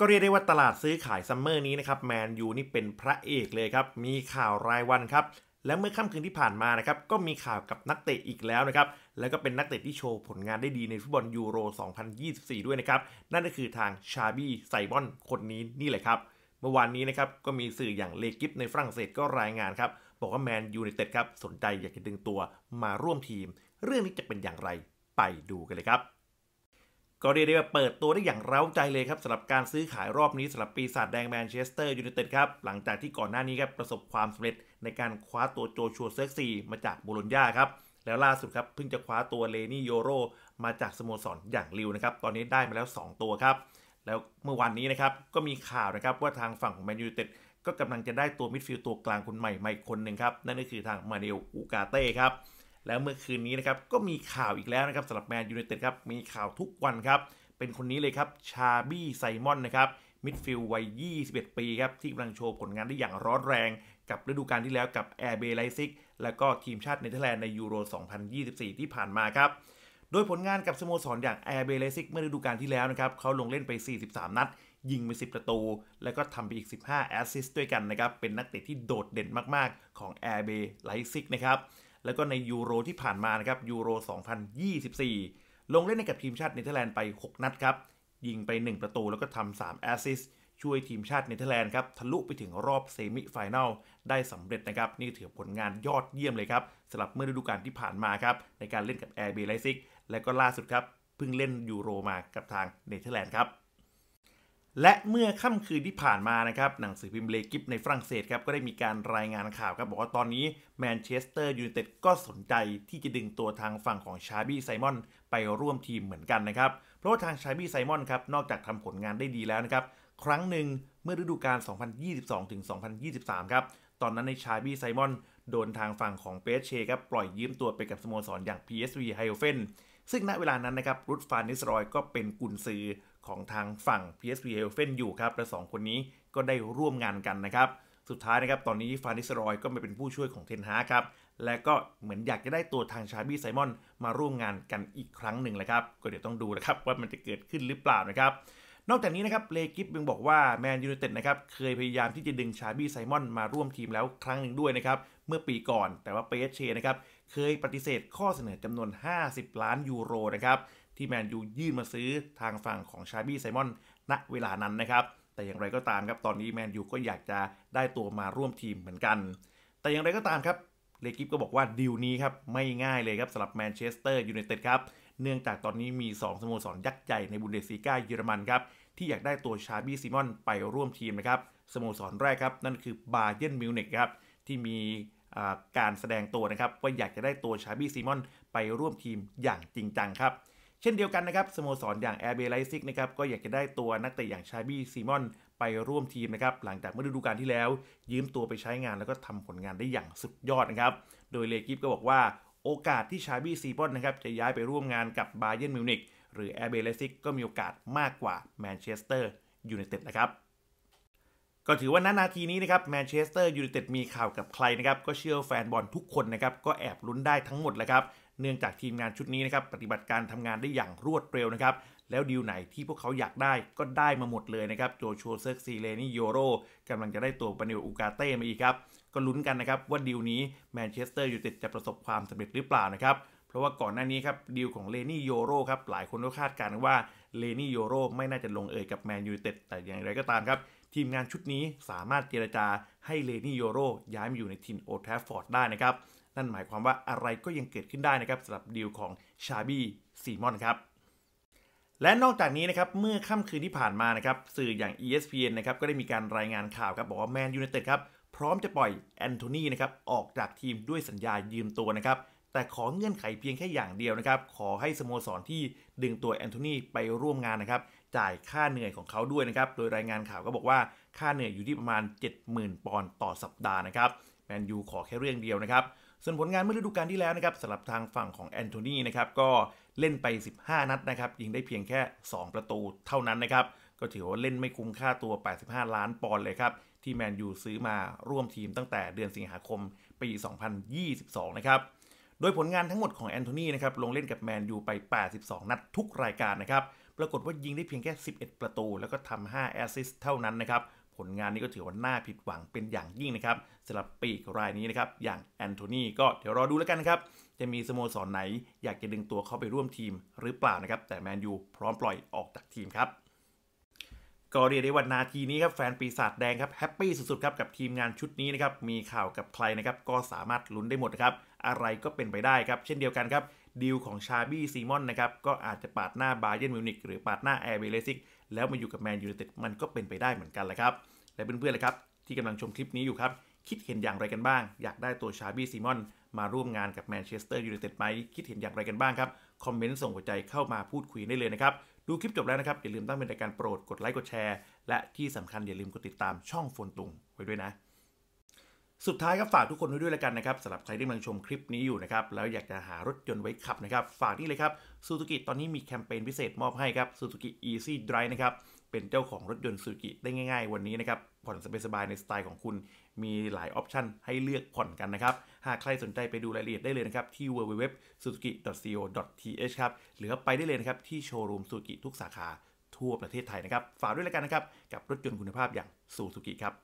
ก็เรียกได้ว่าตลาดซื้อขายซัมเมอร์นี้นะครับแมนยูนี่เป็นพระเอกเลยครับ มีข่าวรายวันครับ และเมื่อค่ำคืนที่ผ่านมานะครับก็มีข่าวกับนักเตะอีกแล้วนะครับแล้วก็เป็นนักเตะที่โชว์ผลงานได้ดีในฟุตบอลยูโร 2024 ด้วยนะครับ นั่นก็คือทางชาบี้ไซบอนคนนี้นี่แหละครับ เมื่อวานนี้นะครับก็มีสื่ออย่างเลกิฟในฝรั่งเศสก็รายงานครับบอกว่าแมนยูในเต็ดครับสนใจอยากจะดึงตัวมาร่วมทีม เรื่องนี้จะเป็นอย่างไรไปดูกันเลยครับก็เรียกได้ว่าเปิดตัวได้อย่างเร้าใจเลยครับสำหรับการซื้อขายรอบนี้สำหรับปีศาจแดงแมนเชสเตอร์ยูไนเต็ดครับหลังจากที่ก่อนหน้านี้ครับ ประสบความสำเร็จในการคว้าตัวโจชัวเซกซีมาจากบูลญญาครับ แล้วล่าสุดครับเพิ่งจะคว้าตัวเลนี่โยโรมาจากสโมสรอย่างลิวนะครับ ตอนนี้ได้มาแล้ว 2 ตัวครับ แล้วเมื่อวันนี้นะครับ ก็มีข่าวนะครับว่าทางฝั่งของแมนยูไนเต็ดก็กำลังจะได้ตัวมิดฟิลด์ตัวกลางคนใหม่ใหม่คนหนึ่งครับนั่นก็คือทางมาเนลอูกาเต้ครับแล้วเมื่อคืนนี้นะครับก็มีข่าวอีกแล้วนะครับสำหรับแมนยูไนเต็ดครับ มีข่าวทุกวันครับ เป็นคนนี้เลยครับ ชาบี้ไซมอนนะครับ มิดฟิลด์วัย 21 ปีครับ ที่กำลังโชว์ผลงานได้อย่างร้อนแรง กับฤดูกาลที่แล้วกับแอร์เบไลซิกและก็ทีมชาติเนเธอร์แลนด์ในยูโร2024 ที่ผ่านมาครับ โดยผลงานกับสโมสรอย่างแอร์เบไลซิกเมื่อฤดูกาลที่แล้วนะครับเขาลงเล่นไป 43 นัด ยิงไป10 ประตู แล้วก็ทำไปอีก 15แอสซิสต์ด้วยกันนะครับเป็นนักเตะที่โดดเด่นมากๆ ของแอร์เบไลซิกนะครับแล้วก็ในยูโรที่ผ่านมานะครับยูโร 2024 ลงเล่นในกับทีมชาติเนเธอร์แลนด์ไป 6 นัดครับ ยิงไป 1 ประตูแล้วก็ทำ 3 แอสซิสช่วยทีมชาติเนเธอร์แลนด์ครับทะลุไปถึงรอบเซมิไฟแนลได้สำเร็จนะครับ นี่ถือผลงานยอดเยี่ยมเลยครับสำหรับเมื่อฤดูกาลที่ผ่านมาครับ ในการเล่นกับแอร์เบลซิกและก็ล่าสุดครับเพิ่งเล่นยูโรมากับทางเนเธอร์แลนด์ครับและเมื่อค่ำคืนที่ผ่านมานะครับหนังสือพิมพ์เลกิฟในฝรั่งเศสครับก็ได้มีการรายงานข่าวครับบอกว่าตอนนี้แมนเชสเตอร์ยูไนเต็ดก็สนใจที่จะดึงตัวทางฝั่งของชาบี้ไซมอน ไปร่วมทีมเหมือนกันนะครับเพราะว่าทางชาบี้ไซมอนครับนอกจากทำผลงานได้ดีแล้วนะครับครั้งหนึ่งเมื่อฤดูกาล2022-2023ครับตอนนั้นในชาบี้ไซมอน โดนทางฝั่งของเปเชครับปล่อยยืมตัวไปกับสโมสรออย่าง PSV ไฮโอเฟนซึ่งณเวลานั้นนะครับรุดฟานนิสรอยก็เป็นกุนซือของทางฝั่ง PSV h e l f e n อยู่ครับและสองคนนี้ก็ได้ร่วมงานกันนะครับสุดท้ายนะครับตอนนี้ฟานนิสรอยก็มาเป็นผู้ช่วยของเทนฮาครับและก็เหมือนอยากจะได้ตัวทางชาบี้ไซมอนมาร่วมงานกันอีกครั้งหนึ่งเลยครับ ก็เดี๋ยวต้องดูนะครับว่ามันจะเกิดขึ้นหรือเปล่านะครับ นอกจากนี้นะครับเลกิฟยังบอกว่าแมนยูไนเต็ดนะครับเคยพยายามที่จะดึงชาบี้ไซมอนมาร่วมทีมแล้วครั้งหนึ่งด้วยนะครับเมื่อปีก่อนแต่ว่าเปเชนะครับเคยปฏิเสธข้อเสนอจำนวน 50 ล้าน ยูโร นะครับ ที่แมนยูยื่นมาซื้อทางฝั่งของชาบี้ไซมอนณเวลานั้นนะครับ แต่อย่างไรก็ตามครับตอนนี้แมนยูก็อยากจะได้ตัวมาร่วมทีมเหมือนกัน แต่อย่างไรก็ตามครับ เลกิฟก็บอกว่าดีลนี้ครับ ไม่ง่ายเลยครับสำหรับแมนเชสเตอร์ยูไนเต็ดครับ เนื่องจากตอนนี้มี 2สโมสรยักษ์ใหญ่ในบุนเดสซีกาเยอรมันครับที่อยากได้ตัวชาบี้ซิมอนไปร่วมทีมนะครับสโมสรแรกครับนั่นคือบาเยิร์นมิวนิกครับที่มีการแสดงตัวนะครับว่า อยากจะได้ตัวชาบี้ซีมอนไปร่วมทีมอย่างจริงจังครับเช่นเดียวกันนะครับสโมสรออย่างแอร์เบไลซิกนะครับก็อยากจะได้ตัวนักเตะอย่างชาบี้ซีมอนไปร่วมทีมนะครับหลังจากเมื่อฤดูกาลที่แล้ว ยืมตัวไปใช้งาน แล้วก็ทำผลงานได้อย่างสุดยอดนะครับโดยเลกิฟก็บอกว่าโอกาสที่ชาบี้ซีมอนนะครับจะย้ายไปร่วมงานกับบาเยิร์นมิวนิกหรือแอร์เบไลซิกก็มีโอกาสมากกว่าแมนเชสเตอร์ยูไนเต็ดนะครับก็ถือว่าณนาทีนี้นะครับแมนเชสเตอร์ยูไนเต็ดมีข่าวกับใครนะครับก็เชื่อแฟนบอลทุกคนนะครับก็แอบลุ้นได้ทั้งหมดแหละครับเนื่องจากทีมงานชุดนี้นะครับปฏิบัติการทำงานได้อย่างรวดเร็วนะครับแล้วดีลไหนที่พวกเขาอยากได้ก็ได้มาหมดเลยนะครับโจชัวเซอร์ซีเลนี่โยโรกำลังจะได้ตัวปานิลอูกาเต้ มาอีกครับ ก็ลุ้นกันนะครับว่าดีลนี้แมนเชสเตอร์ยูไนเต็ดจะประสบความสำเร็จหรือเปล่านะครับเพราะว่าก่อนหน้านี้ครับดีลของเลนี่โยโรครับหลายคนก็คาดการณ์ว่าเลนี่โยโรไม่น่าจะลงเอยกับแมนยูเต็ดแต่อย่างไรก็ตามครับ ทีมงานชุดนี้สามารถเจรจาให้เลนี่โยโรย้ายมาอยู่ในทีมโอทฟฟอร์ดได้นะครับนั่นหมายความว่าอะไรก็ยังเกิดขึ้นได้นะครับสำหรับดีลของชาบี้ซีมอนครับและนอกจากนี้นะครับเมื่อค่ำคืนที่ผ่านมานะครับสื่ออย่าง ESPN นะครับก็ได้มีการรายงานข่าวครับบอกว่าแมนยูเต็ดครับพร้อมจะปล่อยแอนโทนีนะครับออกจากทีมด้วยสัญญายืมตัวนะครับแต่ขอเงื่อนไขเพียงแค่อย่างเดียวนะครับ ขอให้สโมสรที่ดึงตัวแอนโทนีไปร่วมงานนะครับ จ่ายค่าเหนื่อยของเขาด้วยนะครับ โดยรายงานข่าวก็บอกว่าค่าเหนื่อยอยู่ที่ประมาณ 70,000 ปอนด์ต่อสัปดาห์นะครับ แมนยูขอแค่เรื่องเดียวนะครับ ส่วนผลงานเมื่อฤดูกาลที่แล้วนะครับ สำหรับทางฝั่งของแอนโทนีนะครับ ก็เล่นไป 15 นัดนะครับ ยิงได้เพียงแค่ 2 ประตูเท่านั้นนะครับ ก็ถือว่าเล่นไม่คุ้มค่าตัว 85 ล้านปอนด์เลยครับ ที่แมนยูซื้อมาร่วมทีมตั้งแต่เดือนสิงหาคมปี2022นะครับโดยผลงานทั้งหมดของแอนโทนีนะครับ ลงเล่นกับแมนยูไป 82 นัดทุกรายการนะครับ ปรากฏว่ายิงได้เพียงแค่ 11 ประตู แล้วก็ทำ 5 แอสซิสต์เท่านั้นนะครับ ผลงานนี้ก็ถือว่าน่าผิดหวังเป็นอย่างยิ่งนะครับสำหรับปีกรายนี้นะครับ อย่างแอนโทนีก็เดี๋ยวรอดูแล้วกันนะครับ จะมีสโมสรไหนอยากจะดึงตัวเขาไปร่วมทีมหรือเปล่านะครับแต่แมนยูพร้อมปล่อยออกจากทีมครับก็เรียกได้ว่านาทีนี้ครับแฟนปีศาจแดงครับแฮปปี้สุดๆครับกับทีมงานชุดนี้นะครับมีข่าวกับใครนะครับก็สามารถลุ้นได้หมดครับอะไรก็เป็นไปได้ครับเช่นเดียวกันครับดีลของชาบี้ซีมอนนะครับก็อาจจะปาดหน้าบาเยนมิวนิกหรือปาดหน้าแอร์เบเลซิกแล้วมาอยู่กับแมนยูไนเต็ดมันก็เป็นไปได้เหมือนกันแหละครับและเพื่อนๆเลยครับที่กำลังชมคลิปนี้อยู่ครับ คิดเห็นอย่างไรกันบ้าง อยากได้ตัวชาบี้ซีมอนมาร่วมงานกับแมนเชสเตอร์ยูไนเต็ดไหมคิดเห็นอย่างไรกันบ้างครับคอมเมนต์ส่งหัวใจเข้ามาพูดคุยได้เลยนะครับดูคลิปจบแล้วนะครับ อย่าลืมตั้งเป็นรายการโปรด กดไลค์กดแชร์และที่สำคัญอย่าลืมกดติดตามช่องฟนตุงไว้ด้วยนะ สุดท้ายก็ฝากทุกคนไว้ด้วยแล้วกันนะครับสำหรับใครที่กำลังชมคลิปนี้อยู่นะครับ แล้วอยากจะหารถยนต์ไว้ขับนะครับ ฝากนี่เลยครับซูซูกิตอนนี้มีแคมเปญพิเศษมอบให้ครับซูซูกิ Easy Drive นะครับเป็นเจ้าของรถยนต์ซูกิได้ง่ายๆวันนี้นะครับ ผ่อนสบายๆในสไตล์ของคุณ มีหลายออปชันให้เลือกผ่อนกันนะครับ หากใครสนใจไปดูรายละเอียดได้เลยนะครับ ที่ www.suzuki.co.th ครับหรือไปได้เลยนะครับ ที่โชว์รูมซูกิทุกสาขาทั่วประเทศไทยนะครับ ฝากด้วยแล้วกันนะครับ กับรถยนต์คุณภาพอย่างซูซูกิครับ